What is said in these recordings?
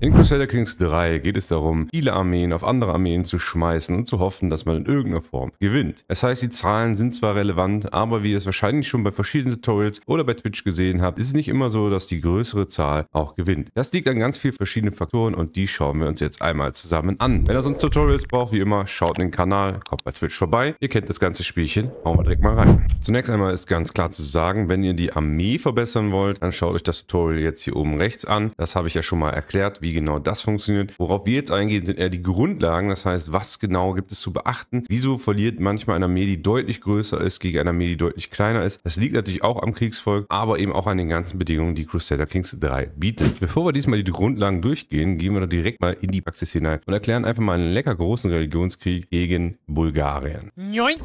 In Crusader Kings 3 geht es darum, viele Armeen auf andere Armeen zu schmeißen und zu hoffen, dass man in irgendeiner Form gewinnt. Das heißt, die Zahlen sind zwar relevant, aber wie ihr es wahrscheinlich schon bei verschiedenen Tutorials oder bei Twitch gesehen habt, ist es nicht immer so, dass die größere Zahl auch gewinnt. Das liegt an ganz vielen verschiedenen Faktoren und die schauen wir uns jetzt einmal zusammen an. Wenn ihr sonst Tutorials braucht, wie immer, schaut in den Kanal, kommt bei Twitch vorbei. Ihr kennt das ganze Spielchen, hauen wir direkt mal rein. Zunächst einmal ist ganz klar zu sagen, wenn ihr die Armee verbessern wollt, dann schaut euch das Tutorial jetzt hier oben rechts an. Das habe ich ja schon mal erklärt, wie genau das funktioniert. Worauf wir jetzt eingehen, sind eher die Grundlagen. Das heißt, was genau gibt es zu beachten? Wieso verliert manchmal eine Armee, die deutlich größer ist gegen eine Armee, die deutlich kleiner ist? Das liegt natürlich auch am Kriegsvolk, aber eben auch an den ganzen Bedingungen, die Crusader Kings 3 bietet. Bevor wir diesmal die Grundlagen durchgehen, gehen wir doch direkt mal in die Praxis hinein und erklären einfach mal einen lecker großen Religionskrieg gegen Bulgarien. Joink.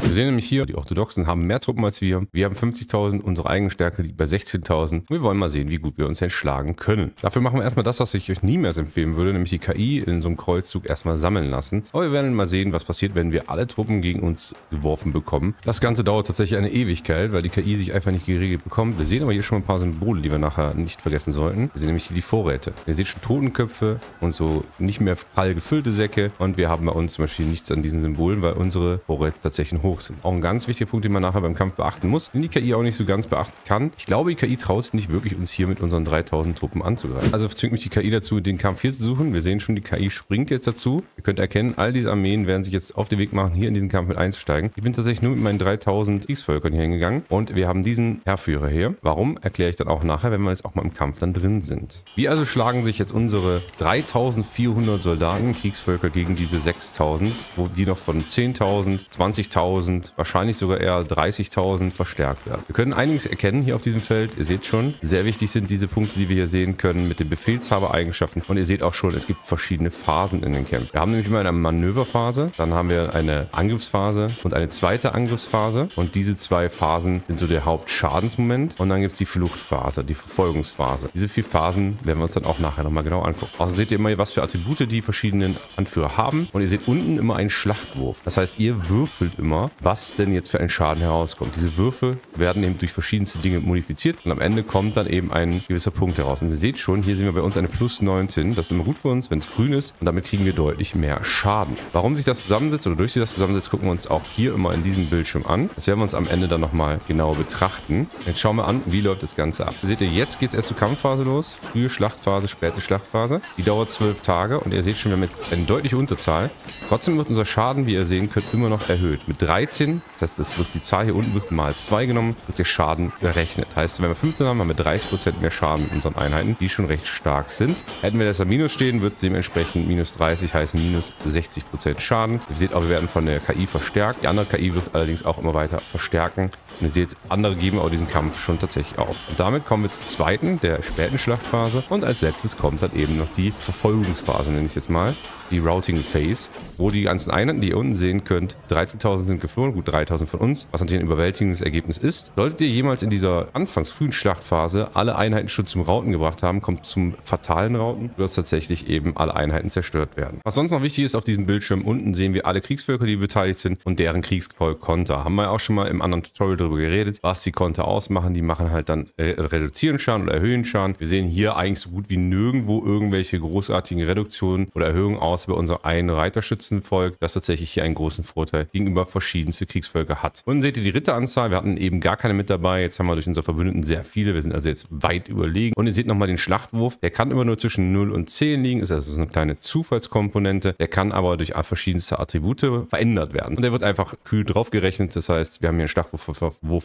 Wir sehen nämlich hier, die Orthodoxen haben mehr Truppen als wir. Wir haben 50.000, unsere eigene Stärke liegt bei 16.000. Wir wollen mal sehen, wie gut wir uns entschlagen können. Dafür machen wir erstmal das, was ich euch niemals empfehlen würde, nämlich die KI in so einem Kreuzzug erstmal sammeln lassen. Aber wir werden mal sehen, was passiert, wenn wir alle Truppen gegen uns geworfen bekommen. Das Ganze dauert tatsächlich eine Ewigkeit, weil die KI sich einfach nicht geregelt bekommt. Wir sehen aber hier schon ein paar Symbole, die wir nachher nicht vergessen sollten. Wir sehen nämlich hier die Vorräte. Ihr seht schon Totenköpfe und so nicht mehr prall gefüllte Säcke. Und wir haben bei uns zum Beispiel nichts an diesen Symbolen, weil unsere Vorräte tatsächlich hoch sind. Auch ein ganz wichtiger Punkt, den man nachher beim Kampf beachten muss, den die KI auch nicht so ganz beachten kann. Ich glaube, die KI traut es nicht wirklich, uns hier mit unseren 3000 Truppen anzugreifen. Also zwingt mich die KI dazu, den Kampf hier zu suchen. Wir sehen schon, die KI springt jetzt dazu. Ihr könnt erkennen, all diese Armeen werden sich jetzt auf den Weg machen, hier in diesen Kampf mit einzusteigen. Ich bin tatsächlich nur mit meinen 3000 X-Völkern hier hingegangen und wir haben diesen Herrführer hier. Warum, erkläre ich dann auch nachher, wenn wir jetzt auch mal im Kampf dann drin sind. Wie also schlagen sich jetzt unsere 3400 Soldaten, Kriegsvölker gegen diese 6000, wo die noch von 10.000, 20.000 20.000, wahrscheinlich sogar eher 30.000 verstärkt werden. Wir können einiges erkennen hier auf diesem Feld. Ihr seht schon, sehr wichtig sind diese Punkte, die wir hier sehen können mit den Befehlshabereigenschaften. Und ihr seht auch schon, es gibt verschiedene Phasen in den Kämpfen. Wir haben nämlich immer eine Manöverphase, dann haben wir eine Angriffsphase und eine zweite Angriffsphase. Und diese zwei Phasen sind so der Hauptschadensmoment. Und dann gibt es die Fluchtphase, die Verfolgungsphase. Diese vier Phasen werden wir uns dann auch nachher nochmal genau angucken. Außerdem seht ihr immer, was für Attribute die verschiedenen Anführer haben. Und ihr seht unten immer einen Schlachtwurf. Das heißt, ihr würfelt immer was denn jetzt für einen Schaden herauskommt. Diese Würfe werden eben durch verschiedenste Dinge modifiziert und am Ende kommt dann eben ein gewisser Punkt heraus. Und ihr seht schon, hier sehen wir bei uns eine plus 19. Das ist immer gut für uns, wenn es grün ist und damit kriegen wir deutlich mehr Schaden. Warum sich das zusammensetzt oder durch sich das zusammensetzt, gucken wir uns auch hier immer in diesem Bildschirm an. Das werden wir uns am Ende dann nochmal genauer betrachten. Jetzt schauen wir an, wie läuft das Ganze ab. Seht ihr, jetzt geht es erst zur Kampfphase los. Frühe Schlachtphase, späte Schlachtphase. Die dauert zwölf Tage und ihr seht schon, wir haben jetzt eine deutliche Unterzahl. Trotzdem wird unser Schaden, wie ihr sehen könnt, immer noch erhöht. Mit drei 13. Das heißt, es wird die Zahl hier unten wird mal 2 genommen, wird der Schaden errechnet. Heißt, wenn wir 15 haben, haben wir 30% mehr Schaden mit unseren Einheiten, die schon recht stark sind. Hätten wir das am Minus stehen, wird es dementsprechend minus 30, heißt minus 60% Schaden. Ihr seht auch, wir werden von der KI verstärkt. Die andere KI wird allerdings auch immer weiter verstärken. Und ihr seht, andere geben auch diesen Kampf schon tatsächlich auf. Und damit kommen wir zur zweiten, der späten Schlachtphase. Und als letztes kommt dann eben noch die Verfolgungsphase, nenne ich es jetzt mal die Routing Phase, wo die ganzen Einheiten, die ihr unten sehen könnt, 13.000 sind geflohen, gut 3.000 von uns, was natürlich ein überwältigendes Ergebnis ist. Solltet ihr jemals in dieser anfangs frühen Schlachtphase alle Einheiten schon zum Routen gebracht haben, kommt zum fatalen Routen, dass tatsächlich eben alle Einheiten zerstört werden. Was sonst noch wichtig ist, auf diesem Bildschirm unten sehen wir alle Kriegsvölker, die beteiligt sind und deren Kriegsvolk-Konter. Haben wir auch schon mal im anderen Tutorial darüber geredet, was die Konter ausmachen. Die machen halt dann äh, reduzieren Schaden oder erhöhen Schaden. Wir sehen hier eigentlich so gut wie nirgendwo irgendwelche großartigen Reduktionen oder Erhöhungen aus außer bei unserem einen Reiterschützenvolk, das tatsächlich hier einen großen Vorteil gegenüber verschiedenste Kriegsvölker hat. Und seht ihr die Ritteranzahl, wir hatten eben gar keine mit dabei, jetzt haben wir durch unsere Verbündeten sehr viele, wir sind also jetzt weit überlegen. Und ihr seht nochmal den Schlachtwurf, der kann immer nur zwischen 0 und 10 liegen, ist also so eine kleine Zufallskomponente, der kann aber durch verschiedenste Attribute verändert werden. Und der wird einfach kühl draufgerechnet, das heißt, wir haben hier einen Schlachtwurf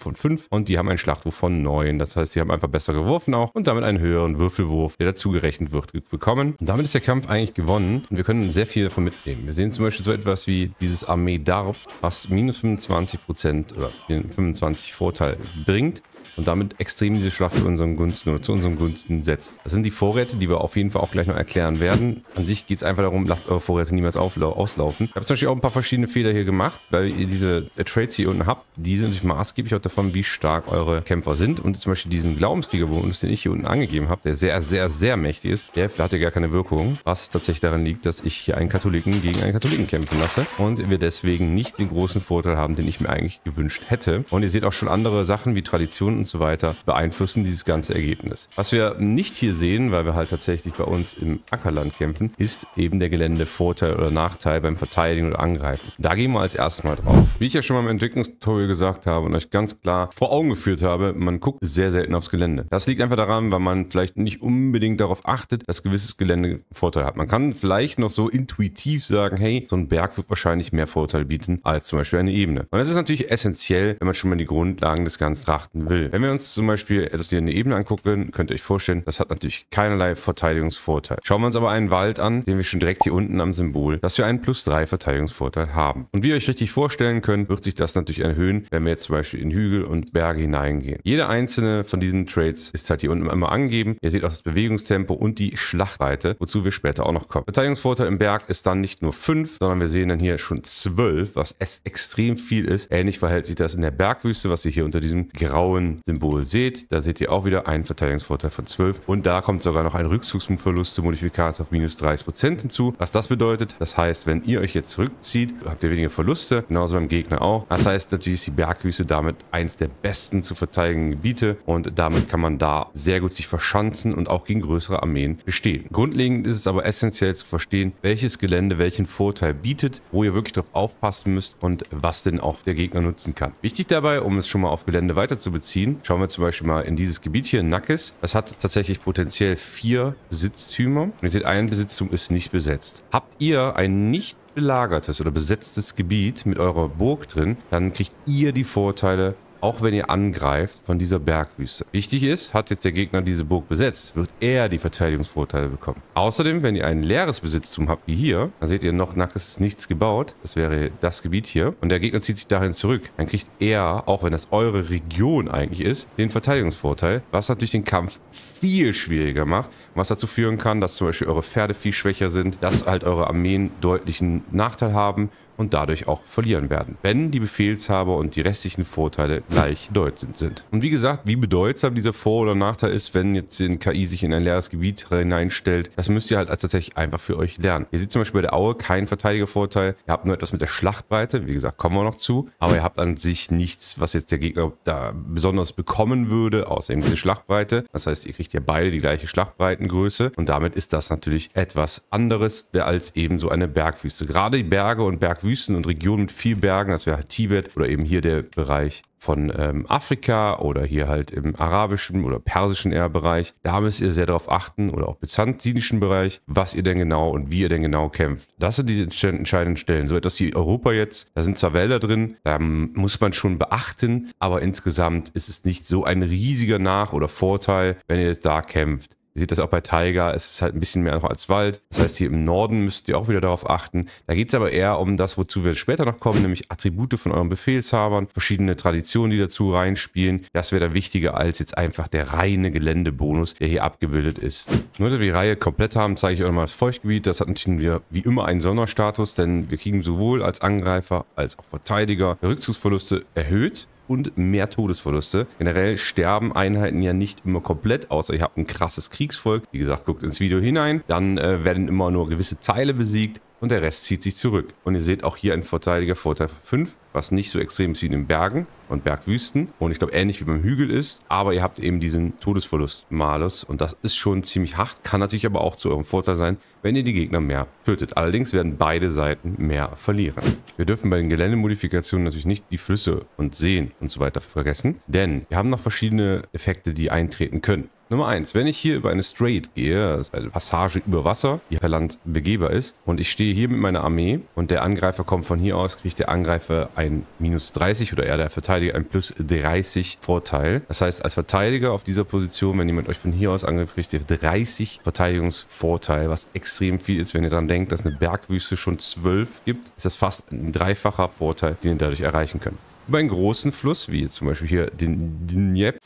von 5 und die haben einen Schlachtwurf von 9, das heißt, sie haben einfach besser geworfen auch und damit einen höheren Würfelwurf, der dazu gerechnet wird, bekommen. Und damit ist der Kampf eigentlich gewonnen und wir können können sehr viel davon mitnehmen. Wir sehen zum Beispiel so etwas wie dieses Armee Darb, was minus 25% oder 25 Vorteil bringt und damit extrem diese Schlacht für unseren Gunsten oder zu unseren Gunsten setzt. Das sind die Vorräte, die wir auf jeden Fall auch gleich noch erklären werden. An sich geht es einfach darum, lasst eure Vorräte niemals auslaufen. Ich habe zum Beispiel auch ein paar verschiedene Fehler hier gemacht, weil ihr diese Trades hier unten habt, die sind natürlich maßgeblich auch davon, wie stark eure Kämpfer sind. Und zum Beispiel diesen Glaubenskriegerbonus, den ich hier unten angegeben habe, der sehr, sehr, sehr mächtig ist, der Hälfte hatte gar keine Wirkung, was tatsächlich daran liegt, dass ich hier einen Katholiken gegen einen Katholiken kämpfen lasse und wir deswegen nicht den großen Vorteil haben, den ich mir eigentlich gewünscht hätte. Und ihr seht auch schon andere Sachen wie Traditionen und so weiter beeinflussen dieses ganze Ergebnis. Was wir nicht hier sehen, weil wir halt tatsächlich bei uns im Ackerland kämpfen, ist eben der Geländevorteil oder Nachteil beim Verteidigen oder Angreifen. Da gehen wir als erstes mal drauf. Wie ich ja schon mal im Entwicklungstutorial gesagt habe und euch ganz klar vor Augen geführt habe, man guckt sehr selten aufs Gelände. Das liegt einfach daran, weil man vielleicht nicht unbedingt darauf achtet, dass gewisses Gelände Vorteil hat. Man kann vielleicht noch so intuitiv sagen, hey, so ein Berg wird wahrscheinlich mehr Vorteil bieten als zum Beispiel eine Ebene. Und das ist natürlich essentiell, wenn man schon mal die Grundlagen des Ganzen trachten will. Müll. Wenn wir uns zum Beispiel etwas hier eine Ebene angucken, könnt ihr euch vorstellen, das hat natürlich keinerlei Verteidigungsvorteil. Schauen wir uns aber einen Wald an, den wir schon direkt hier unten am Symbol, dass wir einen plus 3 Verteidigungsvorteil haben. Und wie ihr euch richtig vorstellen könnt, wird sich das natürlich erhöhen, wenn wir jetzt zum Beispiel in Hügel und Berge hineingehen. Jeder einzelne von diesen Trades ist halt hier unten immer angegeben. Ihr seht auch das Bewegungstempo und die Schlachtreite, wozu wir später auch noch kommen. Verteidigungsvorteil im Berg ist dann nicht nur 5, sondern wir sehen dann hier schon 12, was extrem viel ist. Ähnlich verhält sich das in der Bergwüste, was ihr hier unter diesem grauen Symbol seht, da seht ihr auch wieder einen Verteidigungsvorteil von 12 und da kommt sogar noch ein Rückzugsverlust zum Modifikator auf minus 30% hinzu. Was das bedeutet, das heißt, wenn ihr euch jetzt zurückzieht, habt ihr weniger Verluste, genauso beim Gegner auch. Das heißt, natürlich ist die Bergwüste damit eins der besten zu verteidigenden Gebiete und damit kann man da sehr gut sich verschanzen und auch gegen größere Armeen bestehen. Grundlegend ist es aber essentiell zu verstehen, welches Gelände welchen Vorteil bietet, wo ihr wirklich drauf aufpassen müsst und was denn auch der Gegner nutzen kann. Wichtig dabei, um es schon mal auf Gelände weiterzubeziehen, ziehen. Schauen wir zum Beispiel mal in dieses Gebiet hier, Nackes. Das hat tatsächlich potenziell vier Besitztümer. Und ihr seht, ein Besitztum ist nicht besetzt. Habt ihr ein nicht belagertes oder besetztes Gebiet mit eurer Burg drin, dann kriegt ihr die Vorteile auch wenn ihr angreift, von dieser Bergwüste. Wichtig ist, hat jetzt der Gegner diese Burg besetzt, wird er die Verteidigungsvorteile bekommen. Außerdem, wenn ihr ein leeres Besitztum habt, wie hier, dann seht ihr noch, Nackes nichts gebaut, das wäre das Gebiet hier, und der Gegner zieht sich dahin zurück, dann kriegt er, auch wenn das eure Region eigentlich ist, den Verteidigungsvorteil, was natürlich den Kampf viel schwieriger macht, was dazu führen kann, dass zum Beispiel eure Pferde viel schwächer sind, dass halt eure Armeen deutlichen Nachteil haben und dadurch auch verlieren werden, wenn die Befehlshaber und die restlichen Vorteile gleich bedeutend sind. Und wie gesagt, wie bedeutsam dieser Vor- oder Nachteil ist, wenn jetzt die KI sich in ein leeres Gebiet hineinstellt, das müsst ihr halt als tatsächlich einfach für euch lernen. Ihr seht zum Beispiel bei der Aue keinen Verteidigervorteil, ihr habt nur etwas mit der Schlachtbreite, wie gesagt, kommen wir noch zu, aber ihr habt an sich nichts, was jetzt der Gegner da besonders bekommen würde, außer eben diese Schlachtbreite. Das heißt, ihr kriegt ja beide die gleiche Schlachtbreitengröße und damit ist das natürlich etwas anderes als eben so eine Bergwüste. Gerade die Berge und Bergwüste Wüsten und Regionen mit viel Bergen. Das wäre halt Tibet oder eben hier der Bereich von ähm, Afrika oder hier halt im arabischen oder persischen eher Bereich. Da müsst ihr sehr darauf achten oder auch byzantinischen Bereich, was ihr denn genau und wie ihr denn genau kämpft. Das sind die entscheidenden Stellen. So etwas wie Europa jetzt, da sind zwar Wälder drin, da muss man schon beachten, aber insgesamt ist es nicht so ein riesiger Nach- oder Vorteil, wenn ihr da kämpft. Ihr seht das auch bei Tiger, es ist halt ein bisschen mehr noch als Wald. Das heißt, hier im Norden müsst ihr auch wieder darauf achten. Da geht es aber eher um das, wozu wir später noch kommen, nämlich Attribute von euren Befehlshabern, verschiedene Traditionen, die dazu reinspielen. Das wäre da wichtiger als jetzt einfach der reine Geländebonus, der hier abgebildet ist. Nur, dass wir die Reihe komplett haben, zeige ich euch nochmal das Feuchtgebiet. Das hat natürlich wie immer einen Sonderstatus, denn wir kriegen sowohl als Angreifer als auch Verteidiger Rückzugsverluste erhöht und mehr Todesverluste. Generell sterben Einheiten ja nicht immer komplett, außer ihr habt ein krasses Kriegsvolk. Wie gesagt, guckt ins Video hinein. Dann äh, werden immer nur gewisse Teile besiegt und der Rest zieht sich zurück. Und ihr seht auch hier einen Verteidiger Vorteil 5, was nicht so extrem ist wie in den Bergen und Bergwüsten. Und ich glaube, ähnlich wie beim Hügel ist, aber ihr habt eben diesen Todesverlust-Malus und das ist schon ziemlich hart, kann natürlich aber auch zu eurem Vorteil sein, wenn ihr die Gegner mehr tötet. Allerdings werden beide Seiten mehr verlieren. Wir dürfen bei den Geländemodifikationen natürlich nicht die Flüsse und Seen und so weiter vergessen, denn wir haben noch verschiedene Effekte, die eintreten können. Nummer 1. wenn ich hier über eine Strait gehe, das eine Passage über Wasser, die per Land begehbar ist, und ich stehe hier mit meiner Armee und der Angreifer kommt von hier aus, kriegt der Angreifer ein minus 30 oder eher der Verteidiger ein plus 30 Vorteil. Das heißt, als Verteidiger auf dieser Position, wenn jemand euch von hier aus angreift, kriegt ihr 30 Verteidigungsvorteil, was extrem viel ist, wenn ihr dann denkt, dass eine Bergwüste schon 12 gibt, ist das fast ein dreifacher Vorteil, den ihr dadurch erreichen könnt. Über einen großen Fluss, wie zum Beispiel hier den Dnieper,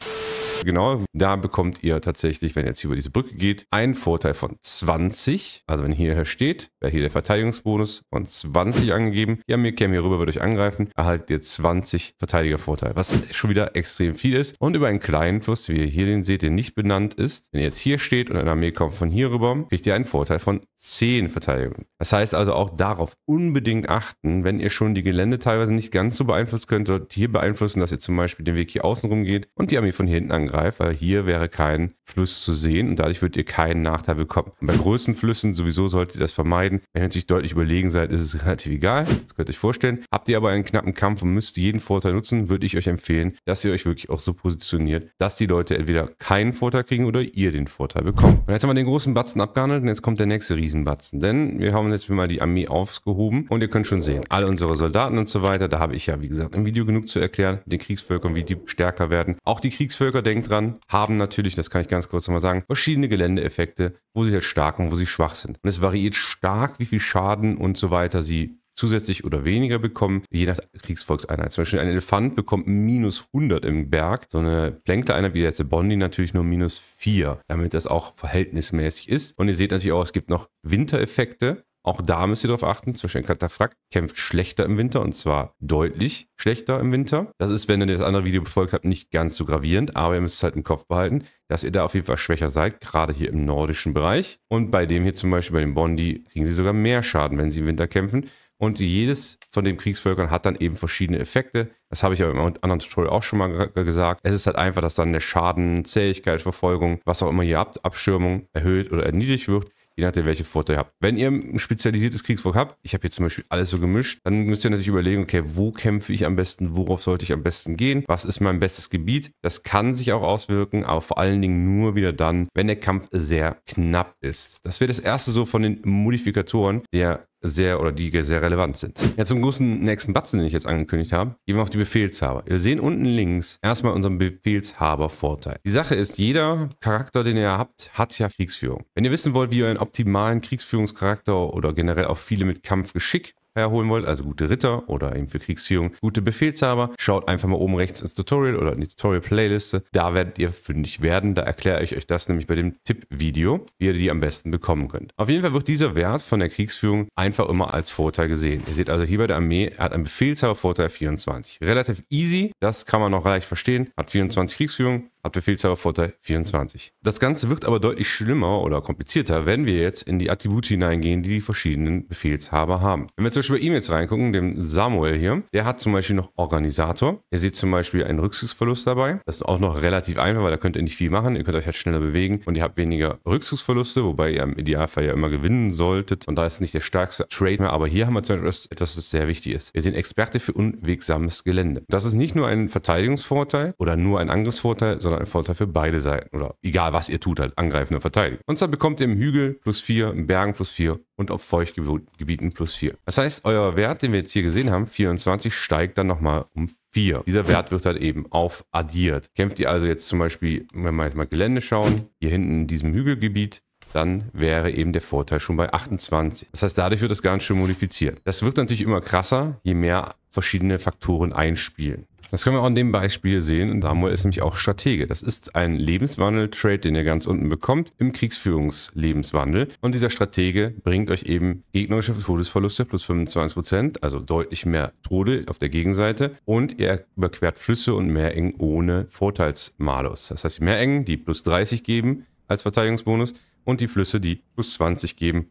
Genau, da bekommt ihr tatsächlich, wenn ihr jetzt über diese Brücke geht, einen Vorteil von 20. Also wenn hierher steht, wäre hier der Verteidigungsbonus von 20 angegeben. Ja, mir käme hier rüber, würde euch angreifen, erhaltet ihr 20 Verteidigervorteil, was schon wieder extrem viel ist. Und über einen kleinen Fluss, wie ihr hier den seht, der nicht benannt ist, wenn ihr jetzt hier steht und eine Armee kommt von hier rüber, kriegt ihr einen Vorteil von 10 Verteidigung. Das heißt also auch darauf unbedingt achten, wenn ihr schon die Gelände teilweise nicht ganz so beeinflusst könnt, solltet ihr hier beeinflussen, dass ihr zum Beispiel den Weg hier außen rum geht und die Armee von hier hinten angreift greift, weil hier wäre kein Fluss zu sehen und dadurch würdet ihr keinen Nachteil bekommen. Und bei großen Flüssen sowieso solltet ihr das vermeiden. Wenn ihr natürlich deutlich überlegen seid, ist es relativ egal. Das könnt ihr euch vorstellen. Habt ihr aber einen knappen Kampf und müsst jeden Vorteil nutzen, würde ich euch empfehlen, dass ihr euch wirklich auch so positioniert, dass die Leute entweder keinen Vorteil kriegen oder ihr den Vorteil bekommt. Und jetzt haben wir den großen Batzen abgehandelt und jetzt kommt der nächste Riesenbatzen. Denn wir haben jetzt mal die Armee aufgehoben und ihr könnt schon sehen, alle unsere Soldaten und so weiter, da habe ich ja, wie gesagt, im Video genug zu erklären, den Kriegsvölkern, wie die stärker werden. Auch die Kriegsvölker denken, Haken dran, haben natürlich, das kann ich ganz kurz nochmal sagen, verschiedene Geländeeffekte, wo sie halt stark und wo sie schwach sind. Und es variiert stark, wie viel Schaden und so weiter sie zusätzlich oder weniger bekommen, je nach Kriegsvolkseinheit. Zum Beispiel ein Elefant bekommt minus 100 im Berg, so eine Plänkle-Einheit wie der Bondi natürlich nur minus 4, damit das auch verhältnismäßig ist. Und ihr seht natürlich auch, es gibt noch Wintereffekte, auch da müsst ihr darauf achten, zum Beispiel ein Katafrakt kämpft schlechter im Winter und zwar deutlich schlechter im Winter. Das ist, wenn ihr das andere Video befolgt habt, nicht ganz so gravierend, aber ihr müsst es halt im Kopf behalten, dass ihr da auf jeden Fall schwächer seid, gerade hier im nordischen Bereich. Und bei dem hier zum Beispiel, bei dem Bondi, kriegen sie sogar mehr Schaden, wenn sie im Winter kämpfen. Und jedes von den Kriegsvölkern hat dann eben verschiedene Effekte. Das habe ich aber im anderen Tutorial auch schon mal gesagt. Es ist halt einfach, dass dann der Schaden, Zähigkeit, Verfolgung, was auch immer ihr habt, Abschirmung erhöht oder erniedrigt wird. Je nachdem, welche Vorteile ihr habt. Wenn ihr ein spezialisiertes Kriegsvolk habt, ich habe jetzt zum Beispiel alles so gemischt, dann müsst ihr natürlich überlegen, okay, wo kämpfe ich am besten, worauf sollte ich am besten gehen, was ist mein bestes Gebiet. Das kann sich auch auswirken, aber vor allen Dingen nur wieder dann, wenn der Kampf sehr knapp ist. Das wäre das erste so von den Modifikatoren der sehr oder die sehr relevant sind. Ja, zum großen nächsten Batzen, den ich jetzt angekündigt habe, gehen wir auf die Befehlshaber. Wir sehen unten links erstmal unseren Befehlshaber-Vorteil. Die Sache ist, jeder Charakter, den ihr habt, hat ja Kriegsführung. Wenn ihr wissen wollt, wie ihr einen optimalen Kriegsführungscharakter oder generell auch viele mit Kampfgeschick herholen wollt, also gute Ritter oder eben für Kriegsführung gute Befehlshaber, schaut einfach mal oben rechts ins Tutorial oder in die Tutorial-Playliste. Da werdet ihr fündig werden. Da erkläre ich euch das nämlich bei dem Tipp-Video, wie ihr die am besten bekommen könnt. Auf jeden Fall wird dieser Wert von der Kriegsführung einfach immer als Vorteil gesehen. Ihr seht also hier bei der Armee, er hat einen Befehlshaber-Vorteil 24. Relativ easy, das kann man noch leicht verstehen. Hat 24 Kriegsführung, habt ihr Befehlshabervorteil 24. Das Ganze wird aber deutlich schlimmer oder komplizierter, wenn wir jetzt in die Attribute hineingehen, die die verschiedenen Befehlshaber haben. Wenn wir zum Beispiel bei E-Mails reingucken, dem Samuel hier, der hat zum Beispiel noch Organisator. Ihr seht zum Beispiel einen Rückzugsverlust dabei. Das ist auch noch relativ einfach, weil da könnt ihr nicht viel machen. Ihr könnt euch halt schneller bewegen und ihr habt weniger Rückzugsverluste, wobei ihr im Idealfall ja immer gewinnen solltet. Und da ist nicht der stärkste Trade mehr, aber hier haben wir zum Beispiel etwas, das sehr wichtig ist. Wir sind Experte für unwegsames Gelände. Das ist nicht nur ein Verteidigungsvorteil oder nur ein Angriffsvorteil, sondern sondern ein Vorteil für beide Seiten. Oder egal was ihr tut, halt angreifen und verteidigen. Und zwar bekommt ihr im Hügel plus 4, im Bergen plus 4 und auf Feuchtgebieten plus 4. Das heißt, euer Wert, den wir jetzt hier gesehen haben, 24, steigt dann nochmal um 4. Dieser Wert wird halt eben auf addiert. Kämpft ihr also jetzt zum Beispiel, wenn wir jetzt mal Gelände schauen, hier hinten in diesem Hügelgebiet, dann wäre eben der Vorteil schon bei 28. Das heißt, dadurch wird das Ganze schön modifiziert. Das wird natürlich immer krasser, je mehr verschiedene Faktoren einspielen. Das können wir auch in dem Beispiel sehen. Samuel ist nämlich auch Stratege. Das ist ein Lebenswandel-Trade, den ihr ganz unten bekommt im Kriegsführungslebenswandel. Und dieser Stratege bringt euch eben gegnerische Todesverluste plus 25%, also deutlich mehr Tode auf der Gegenseite. Und ihr überquert Flüsse und Meerengen ohne Vorteilsmalus. Das heißt, die Meerengen, die plus 30 geben als Verteidigungsbonus, und die Flüsse, die plus 20 geben.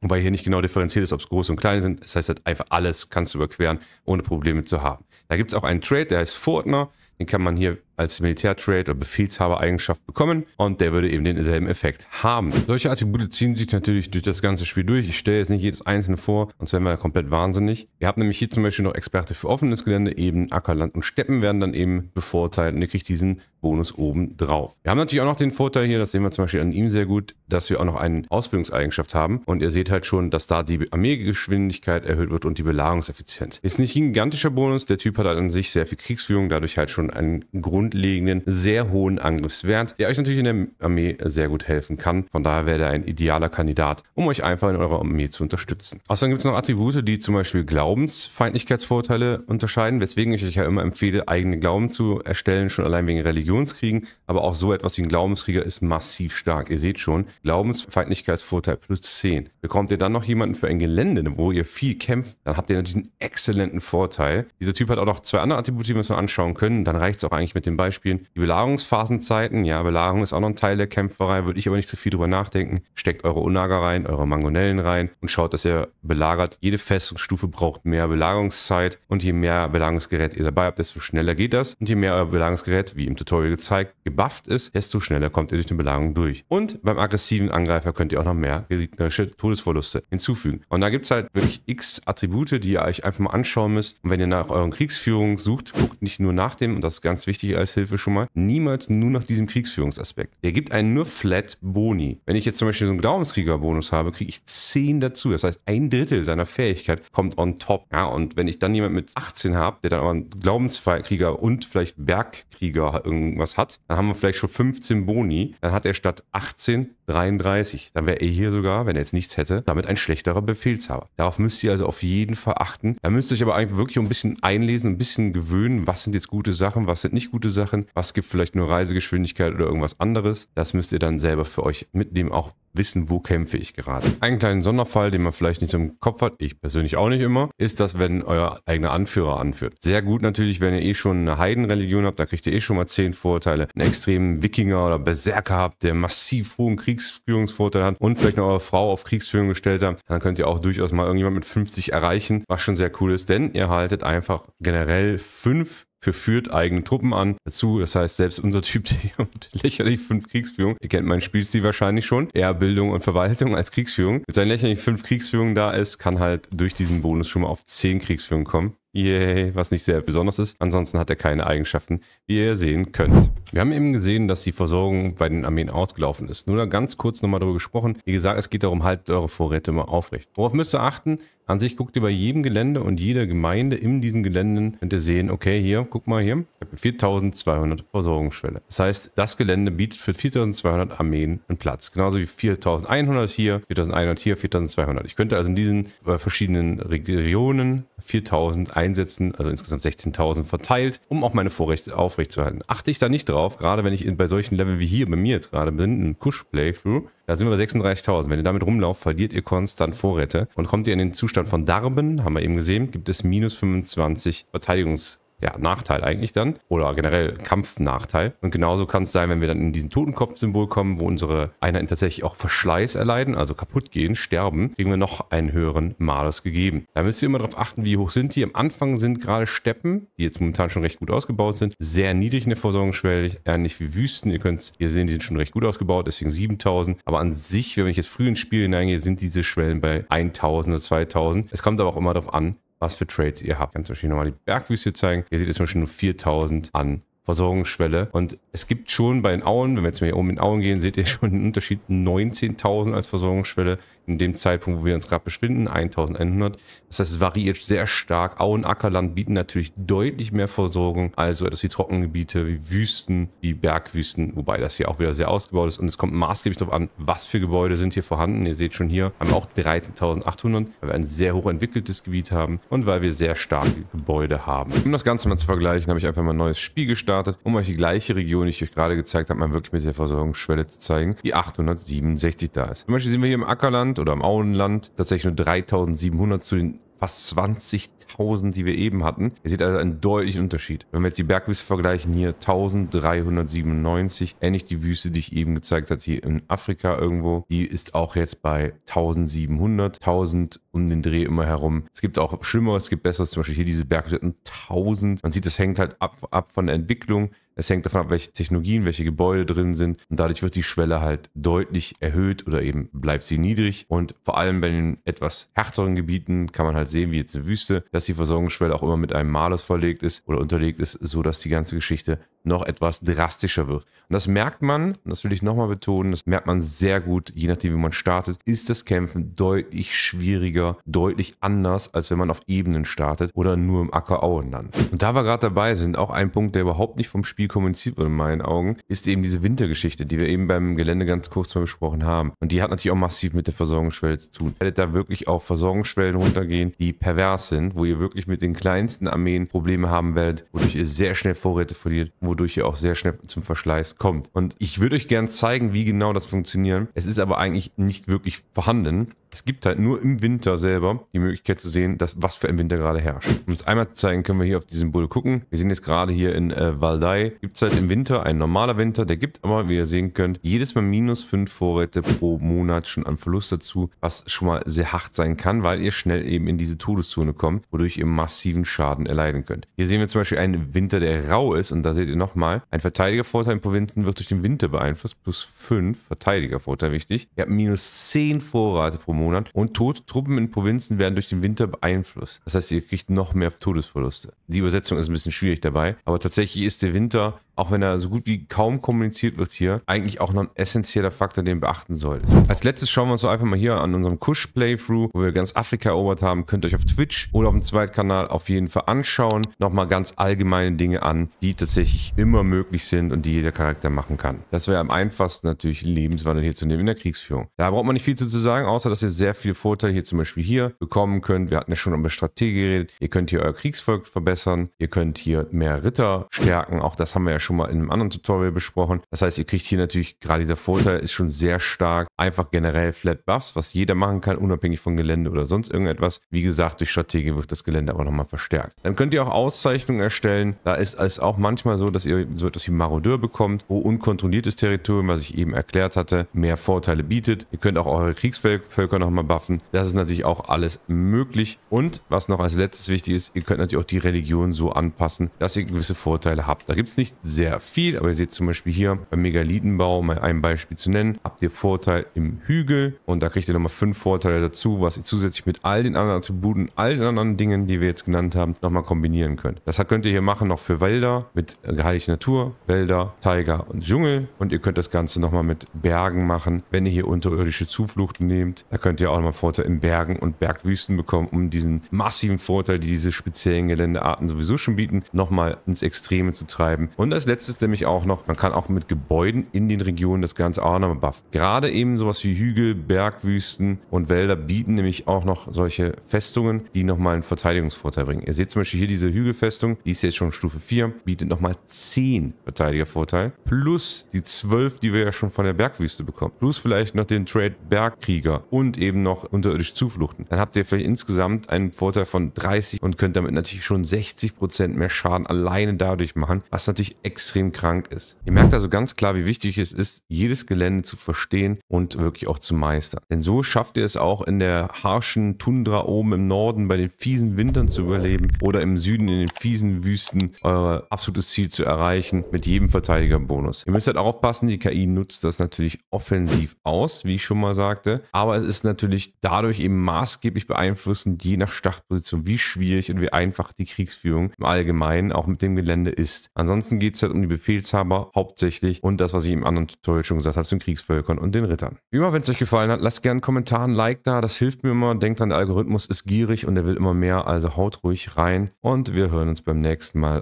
Wobei hier nicht genau differenziert ist, ob es groß und klein sind. Das heißt halt einfach alles kannst du überqueren, ohne Probleme zu haben. Da gibt es auch einen Trade, der heißt Fortner. Den kann man hier als Militärtrade oder Befehlshabereigenschaft bekommen und der würde eben denselben Effekt haben. Solche Attribute ziehen sich natürlich durch das ganze Spiel durch. Ich stelle jetzt nicht jedes einzelne vor, sonst wären wir ja komplett wahnsinnig. Ihr habt nämlich hier zum Beispiel noch Experte für offenes Gelände, eben Ackerland und Steppen werden dann eben bevorteilt und ihr kriegt diesen Bonus oben drauf. Wir haben natürlich auch noch den Vorteil hier, das sehen wir zum Beispiel an ihm sehr gut, dass wir auch noch eine Ausbildungseigenschaft haben und ihr seht halt schon, dass da die Armeegeschwindigkeit erhöht wird und die Belagerungseffizienz. Ist nicht ein gigantischer Bonus, der Typ hat halt an sich sehr viel Kriegsführung, dadurch halt schon einen Grund grundlegenden, sehr hohen Angriffswert, der euch natürlich in der Armee sehr gut helfen kann. Von daher wäre er ein idealer Kandidat, um euch einfach in eurer Armee zu unterstützen. Außerdem gibt es noch Attribute, die zum Beispiel Glaubensfeindlichkeitsvorteile unterscheiden, weswegen ich euch ja immer empfehle, eigene Glauben zu erstellen, schon allein wegen Religionskriegen, aber auch so etwas wie ein Glaubenskrieger ist massiv stark. Ihr seht schon, Glaubensfeindlichkeitsvorteil plus 10. Bekommt ihr dann noch jemanden für ein Gelände, wo ihr viel kämpft, dann habt ihr natürlich einen exzellenten Vorteil. Dieser Typ hat auch noch zwei andere Attribute, die wir uns mal anschauen können. Dann reicht es auch eigentlich mit dem den Beispielen. Die Belagerungsphasenzeiten, ja, Belagerung ist auch noch ein Teil der Kämpferei, würde ich aber nicht zu so viel drüber nachdenken. Steckt eure Unager rein, eure Mangonellen rein und schaut, dass ihr belagert. Jede Festungsstufe braucht mehr Belagerungszeit und je mehr Belagerungsgerät ihr dabei habt, desto schneller geht das. Und je mehr euer Belagerungsgerät, wie im Tutorial gezeigt, gebufft ist, desto schneller kommt ihr durch die Belagerung durch. Und beim aggressiven Angreifer könnt ihr auch noch mehr gegnerische Todesverluste hinzufügen. Und da gibt es halt wirklich x Attribute, die ihr euch einfach mal anschauen müsst. Und wenn ihr nach euren Kriegsführungen sucht, guckt nicht nur nach dem, und das ist ganz wichtig als Hilfe schon mal, niemals nur nach diesem Kriegsführungsaspekt. Der gibt einen nur flat Boni. Wenn ich jetzt zum Beispiel so einen Glaubenskrieger-Bonus habe, kriege ich 10 dazu. Das heißt, ein Drittel seiner Fähigkeit kommt on top. Ja, und wenn ich dann jemanden mit 18 habe, der dann aber einen Glaubenskrieger und vielleicht Bergkrieger irgendwas hat, dann haben wir vielleicht schon 15 Boni. Dann hat er statt 18 33. Dann wäre er hier sogar, wenn er jetzt nichts hätte, damit ein schlechterer Befehlshaber. Darauf müsst ihr also auf jeden Fall achten. Da müsst ihr euch aber eigentlich wirklich ein bisschen einlesen, ein bisschen gewöhnen, was sind jetzt gute Sachen, was sind nicht gute Sachen, was gibt vielleicht nur Reisegeschwindigkeit oder irgendwas anderes. Das müsst ihr dann selber für euch mitnehmen, auch wissen, wo kämpfe ich gerade. Einen kleinen Sonderfall, den man vielleicht nicht so im Kopf hat, ich persönlich auch nicht immer, ist das, wenn euer eigener Anführer anführt. Sehr gut natürlich, wenn ihr eh schon eine Heidenreligion habt, da kriegt ihr eh schon mal zehn Vorteile. Einen extremen Wikinger oder Berserker habt, der massiv hohen Kriegsführungsvorteil hat und vielleicht noch eure Frau auf Kriegsführung gestellt habt, dann könnt ihr auch durchaus mal irgendjemand mit 50 erreichen, was schon sehr cool ist, denn ihr haltet einfach generell fünf für führt eigene Truppen an. Dazu, das heißt, selbst unser Typ, der mit lächerlich fünf Kriegsführung, ihr kennt meinen Spielstil wahrscheinlich schon, eher Bildung und Verwaltung als Kriegsführung. Mit seinen lächerlich fünf Kriegsführungen da ist, kann halt durch diesen Bonus schon mal auf zehn Kriegsführungen kommen. Yay, was nicht sehr besonders ist. Ansonsten hat er keine Eigenschaften, wie ihr sehen könnt. Wir haben eben gesehen, dass die Versorgung bei den Armeen ausgelaufen ist. Nur ganz kurz nochmal darüber gesprochen. Wie gesagt, es geht darum, haltet eure Vorräte immer aufrecht. Worauf müsst ihr achten? An sich guckt ihr bei jedem Gelände und jeder Gemeinde in diesem Gelände könnt ihr sehen, okay, hier, guck mal hier, ich habe 4200 Versorgungsschwelle. Das heißt, das Gelände bietet für 4200 Armeen einen Platz. Genauso wie 4100 hier, 4100 hier, 4200. Ich könnte also in diesen äh, verschiedenen Regionen 4000 einsetzen, also insgesamt 16.000 verteilt, um auch meine Vorrechte aufrechtzuerhalten. Achte ich da nicht drauf, gerade wenn ich in, bei solchen Leveln wie hier bei mir jetzt gerade bin, im Push-Playthrough, da sind wir bei 36.000. Wenn ihr damit rumlauft, verliert ihr konstant Vorräte. Und kommt ihr in den Zustand von Darben, haben wir eben gesehen, gibt es minus 25 Verteidigungs- ja, Nachteil eigentlich dann oder generell Kampfnachteil. Und genauso kann es sein, wenn wir dann in diesen Totenkopf-Symbol kommen, wo unsere Einheiten tatsächlich auch Verschleiß erleiden, also kaputt gehen, sterben, kriegen wir noch einen höheren Malus gegeben. Da müsst ihr immer darauf achten, wie hoch sind die. Am Anfang sind gerade Steppen, die jetzt momentan schon recht gut ausgebaut sind, sehr niedrig in der Versorgungsschwelle, ähnlich wie Wüsten. Ihr könnt ihr sehen, die sind schon recht gut ausgebaut, deswegen 7000. Aber an sich, wenn ich jetzt früh ins Spiel hineingehe, sind diese Schwellen bei 1000 oder 2000. Es kommt aber auch immer darauf an, was für Trades ihr habt. Ganz euch hier nochmal die Bergwüste zeigen. Ihr seht jetzt zum Beispiel nur 4000 an Versorgungsschwelle. Und es gibt schon bei den Auen, wenn wir jetzt mal hier oben in Auen gehen, seht ihr schon einen Unterschied 19.000 als Versorgungsschwelle in dem Zeitpunkt, wo wir uns gerade befinden, 1100. Das heißt, es variiert sehr stark. Auen und Ackerland bieten natürlich deutlich mehr Versorgung, also etwas wie Trockengebiete, wie Wüsten, wie Bergwüsten, wobei das hier auch wieder sehr ausgebaut ist. Und es kommt maßgeblich darauf an, was für Gebäude sind hier vorhanden. Ihr seht schon hier, haben wir auch 13.800, weil wir ein sehr hochentwickeltes Gebiet haben und weil wir sehr starke Gebäude haben. Um das Ganze mal zu vergleichen, habe ich einfach mal ein neues Spiel gestartet, um euch die gleiche Region, die ich euch gerade gezeigt habe, mal wirklich mit der Versorgungsschwelle zu zeigen, die 867 da ist. Zum Beispiel sehen wir hier im Ackerland, Land oder im Auenland tatsächlich nur 3700 zu den fast 20.000, die wir eben hatten. Ihr seht also einen deutlichen Unterschied. Wenn wir jetzt die Bergwüste vergleichen, hier 1397, ähnlich die Wüste, die ich eben gezeigt habe, hier in Afrika irgendwo, die ist auch jetzt bei 1700, 1000 um den Dreh immer herum. Es gibt auch schlimmer, es gibt Besseres, zum Beispiel hier diese Bergwüste 1000. Man sieht, das hängt halt ab, ab von der Entwicklung. Es hängt davon ab, welche Technologien, welche Gebäude drin sind. Und dadurch wird die Schwelle halt deutlich erhöht oder eben bleibt sie niedrig. Und vor allem bei den etwas härteren Gebieten kann man halt sehen, wie jetzt eine Wüste, dass die Versorgungsschwelle auch immer mit einem Malus verlegt ist oder unterlegt ist, sodass die ganze Geschichte noch etwas drastischer wird. Und das merkt man, das will ich nochmal betonen, das merkt man sehr gut, je nachdem, wie man startet, ist das Kämpfen deutlich schwieriger, deutlich anders, als wenn man auf Ebenen startet oder nur im Ackerauenland. Und da wir gerade dabei sind, auch ein Punkt, der überhaupt nicht vom Spiel kommuniziert wird in meinen Augen, ist eben diese Wintergeschichte, die wir eben beim Gelände ganz kurz mal besprochen haben. Und die hat natürlich auch massiv mit der Versorgungsschwelle zu tun. Ihr werdet da wirklich auf Versorgungsschwellen runtergehen, die pervers sind, wo ihr wirklich mit den kleinsten Armeen Probleme haben werdet, wodurch ihr sehr schnell Vorräte verliert, wo wodurch ihr auch sehr schnell zum Verschleiß kommt. Und ich würde euch gern zeigen, wie genau das funktioniert. Es ist aber eigentlich nicht wirklich vorhanden es gibt halt nur im Winter selber die Möglichkeit zu sehen, dass, was für ein Winter gerade herrscht. Um es einmal zu zeigen, können wir hier auf die Symbole gucken. Wir sehen jetzt gerade hier in äh, Valdai, gibt es halt im Winter ein normaler Winter, der gibt aber, wie ihr sehen könnt, jedes Mal minus fünf Vorräte pro Monat schon an Verlust dazu, was schon mal sehr hart sein kann, weil ihr schnell eben in diese Todeszone kommt, wodurch ihr massiven Schaden erleiden könnt. Hier sehen wir zum Beispiel einen Winter, der rau ist und da seht ihr nochmal, ein Verteidigervorteil in Provinzen wird durch den Winter beeinflusst, plus fünf Verteidigervorteil wichtig. Ihr habt minus zehn Vorräte pro Monat Monat. Und Todtruppen in Provinzen werden durch den Winter beeinflusst. Das heißt, ihr kriegt noch mehr Todesverluste. Die Übersetzung ist ein bisschen schwierig dabei, aber tatsächlich ist der Winter auch wenn er so gut wie kaum kommuniziert wird hier, eigentlich auch noch ein essentieller Faktor, den beachten solltest. Als letztes schauen wir uns so einfach mal hier an unserem Kush-Playthrough, wo wir ganz Afrika erobert haben. Könnt ihr euch auf Twitch oder auf dem Zweitkanal auf jeden Fall anschauen. Nochmal ganz allgemeine Dinge an, die tatsächlich immer möglich sind und die jeder Charakter machen kann. Das wäre am einfachsten natürlich Lebenswandel hier zu nehmen in der Kriegsführung. Da braucht man nicht viel zu sagen, außer dass ihr sehr viele Vorteile hier zum Beispiel hier bekommen könnt. Wir hatten ja schon über Strategie geredet. Ihr könnt hier euer Kriegsvolk verbessern. Ihr könnt hier mehr Ritter stärken. Auch das haben wir ja schon mal in einem anderen Tutorial besprochen. Das heißt, ihr kriegt hier natürlich gerade dieser Vorteil ist schon sehr stark einfach generell Flat Buffs, was jeder machen kann, unabhängig von Gelände oder sonst irgendetwas. Wie gesagt, durch Strategie wird das Gelände aber nochmal verstärkt. Dann könnt ihr auch Auszeichnungen erstellen. Da ist es auch manchmal so, dass ihr so etwas wie Marodeur bekommt, wo unkontrolliertes Territorium, was ich eben erklärt hatte, mehr Vorteile bietet. Ihr könnt auch eure Kriegsvölker nochmal buffen. Das ist natürlich auch alles möglich. Und was noch als letztes wichtig ist, ihr könnt natürlich auch die Religion so anpassen, dass ihr gewisse Vorteile habt. Da gibt es nicht sehr viel, aber ihr seht zum Beispiel hier beim Megalithenbau, mal ein Beispiel zu nennen, habt ihr Vorteile im Hügel. Und da kriegt ihr nochmal fünf Vorteile dazu, was ihr zusätzlich mit all den anderen Attributen, all den anderen Dingen, die wir jetzt genannt haben, nochmal kombinieren könnt. Das könnt ihr hier machen noch für Wälder mit geheiligte äh, Natur, Wälder, Tiger und Dschungel. Und ihr könnt das Ganze nochmal mit Bergen machen, wenn ihr hier unterirdische Zuflucht nehmt. Da könnt ihr auch nochmal Vorteile in Bergen und Bergwüsten bekommen, um diesen massiven Vorteil, die diese speziellen Geländearten sowieso schon bieten, nochmal ins Extreme zu treiben. Und als letztes nämlich auch noch, man kann auch mit Gebäuden in den Regionen das Ganze auch nochmal buffen. Gerade eben so sowas wie Hügel, Bergwüsten und Wälder bieten nämlich auch noch solche Festungen, die nochmal einen Verteidigungsvorteil bringen. Ihr seht zum Beispiel hier diese Hügelfestung, die ist jetzt schon Stufe 4, bietet nochmal 10 Verteidigervorteil, plus die 12, die wir ja schon von der Bergwüste bekommen, plus vielleicht noch den Trade Bergkrieger und eben noch unterirdisch Zufluchten. Dann habt ihr vielleicht insgesamt einen Vorteil von 30 und könnt damit natürlich schon 60% mehr Schaden alleine dadurch machen, was natürlich extrem krank ist. Ihr merkt also ganz klar, wie wichtig es ist, jedes Gelände zu verstehen und und wirklich auch zu meistern. Denn so schafft ihr es auch in der harschen Tundra oben im Norden bei den fiesen Wintern zu überleben oder im Süden in den fiesen Wüsten euer absolutes Ziel zu erreichen mit jedem Verteidigerbonus. Ihr müsst halt aufpassen, die KI nutzt das natürlich offensiv aus, wie ich schon mal sagte, aber es ist natürlich dadurch eben maßgeblich beeinflussend, je nach Startposition, wie schwierig und wie einfach die Kriegsführung im Allgemeinen auch mit dem Gelände ist. Ansonsten geht es halt um die Befehlshaber hauptsächlich und das, was ich im anderen Tutorial schon gesagt habe, zum Kriegsvölkern und den Rittern kann. Wie immer, wenn es euch gefallen hat, lasst gerne einen Kommentar, ein Like da. Das hilft mir immer. Denkt an, der Algorithmus ist gierig und er will immer mehr. Also haut ruhig rein und wir hören uns beim nächsten Mal.